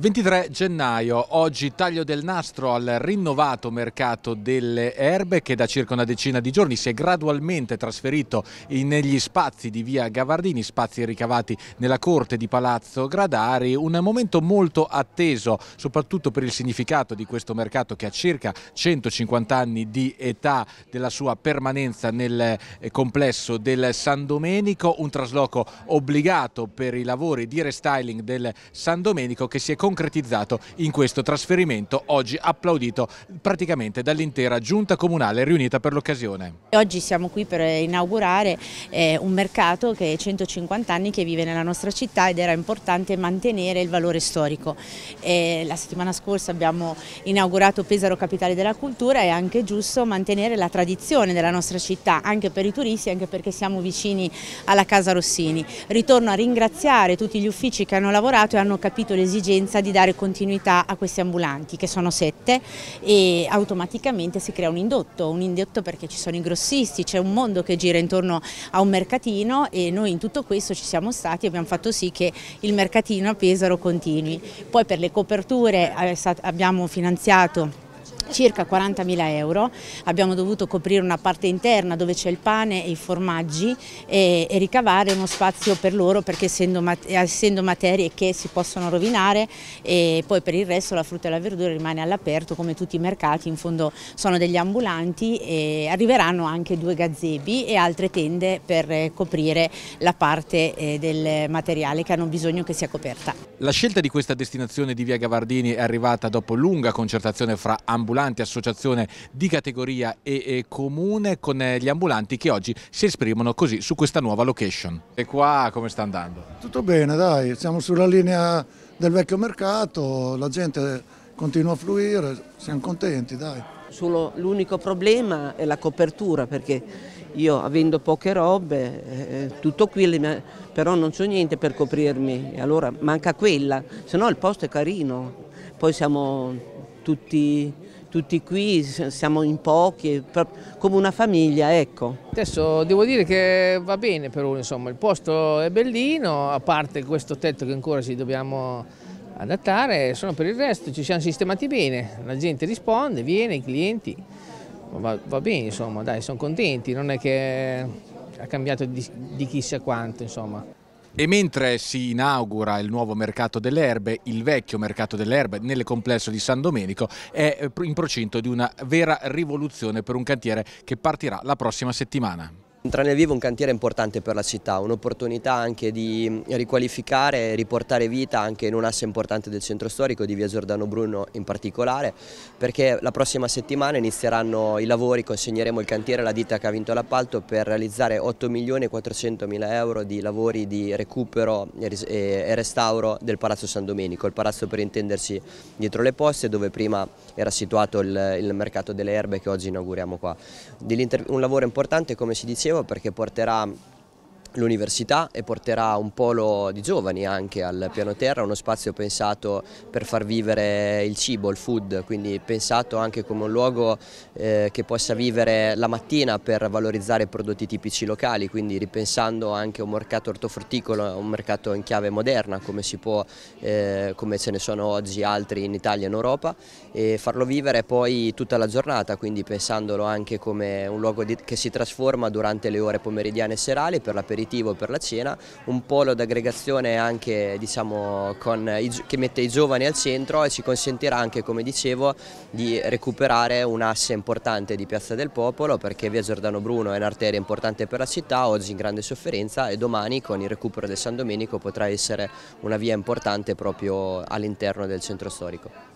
23 gennaio, oggi taglio del nastro al rinnovato mercato delle erbe che da circa una decina di giorni si è gradualmente trasferito negli spazi di via Gavardini, spazi ricavati nella corte di Palazzo Gradari, un momento molto atteso soprattutto per il significato di questo mercato che ha circa 150 anni di età della sua permanenza nel eh, complesso del San Domenico, un trasloco obbligato per i lavori di restyling del San Domenico che si è concluso concretizzato in questo trasferimento oggi applaudito praticamente dall'intera giunta comunale riunita per l'occasione. Oggi siamo qui per inaugurare eh, un mercato che è 150 anni che vive nella nostra città ed era importante mantenere il valore storico. Eh, la settimana scorsa abbiamo inaugurato Pesaro Capitale della Cultura è anche giusto mantenere la tradizione della nostra città anche per i turisti anche perché siamo vicini alla Casa Rossini. Ritorno a ringraziare tutti gli uffici che hanno lavorato e hanno capito l'esigenza volontà di dare continuità a questi ambulanti, che sono sette, e automaticamente si crea un indotto, un indotto perché ci sono i grossisti, c'è un mondo che gira intorno a un mercatino e noi in tutto questo ci siamo stati e abbiamo fatto sì che il mercatino a Pesaro continui. Poi per le coperture eh, abbiamo finanziato circa 40.000 euro, abbiamo dovuto coprire una parte interna dove c'è il pane e i formaggi e, e ricavare uno spazio per loro perché essendo, essendo, materie che si possono rovinare e poi per il resto la frutta e la verdura rimane all'aperto come tutti i mercati, in fondo sono degli ambulanti e arriveranno anche due gazebi e altre tende per eh, coprire la parte eh, del materiale che hanno bisogno che sia coperta. La scelta di questa destinazione di via Gavardini è arrivata dopo lunga concertazione fra ambulanti ambulanti, associazione di categoria e, e comune con eh, gli ambulanti che oggi si esprimono così su questa nuova location. E qua come sta andando? Tutto bene dai, siamo sulla linea del vecchio mercato, la gente continua a fluire, siamo contenti dai. Solo l'unico problema è la copertura perché io avendo poche robe, eh, eh tutto qui, però non c'ho niente per coprirmi, e allora manca quella, se no il posto è carino, poi siamo tutti tutti qui, siamo in pochi, come una famiglia, ecco. Adesso devo dire che va bene per uno, insomma, il posto è bellino, a parte questo tetto che ancora ci dobbiamo adattare, sono per il resto ci siamo sistemati bene, la gente risponde, viene, i clienti, va, va bene, insomma, dai, sono contenti, non è che ha cambiato di, di chissà quanto, insomma. E mentre si inaugura il nuovo mercato delle erbe, il vecchio mercato delle erbe nel complesso di San Domenico è eh, in procinto di una vera rivoluzione per un cantiere che partirà la prossima settimana. Entra nel vivo un cantiere importante per la città, un'opportunità anche di riqualificare e riportare vita anche in un asse importante del centro storico di via Giordano Bruno in particolare perché la prossima settimana inizieranno i lavori, consegneremo il cantiere alla ditta che ha vinto l'appalto per realizzare 8 milioni e 400 mila euro di lavori di recupero e restauro del Palazzo San Domenico, il palazzo per intendersi dietro le poste dove prima era situato il, il mercato delle erbe che oggi inauguriamo qua. Un lavoro importante come si diceva dicevo perché porterà l'università e porterà un polo di giovani anche al piano terra, uno spazio pensato per far vivere il cibo, il food, quindi pensato anche come un luogo eh, che possa vivere la mattina per valorizzare prodotti tipici locali, quindi ripensando anche un mercato ortofrutticolo, un mercato in chiave moderna come, può, eh, come ce ne sono oggi altri in Italia e in Europa e farlo vivere poi tutta la giornata, quindi pensandolo anche come un luogo di, che si trasforma durante le ore pomeridiane e serali per la l'aperitivo aperitivo per la cena, un polo d'aggregazione anche diciamo, i, che mette i giovani al centro e ci consentirà anche come dicevo di recuperare un'asse importante di Piazza del Popolo perché via Giordano Bruno è un'arteria importante per la città, oggi in grande sofferenza e domani con il recupero del San Domenico potrà essere una via importante proprio all'interno del centro storico.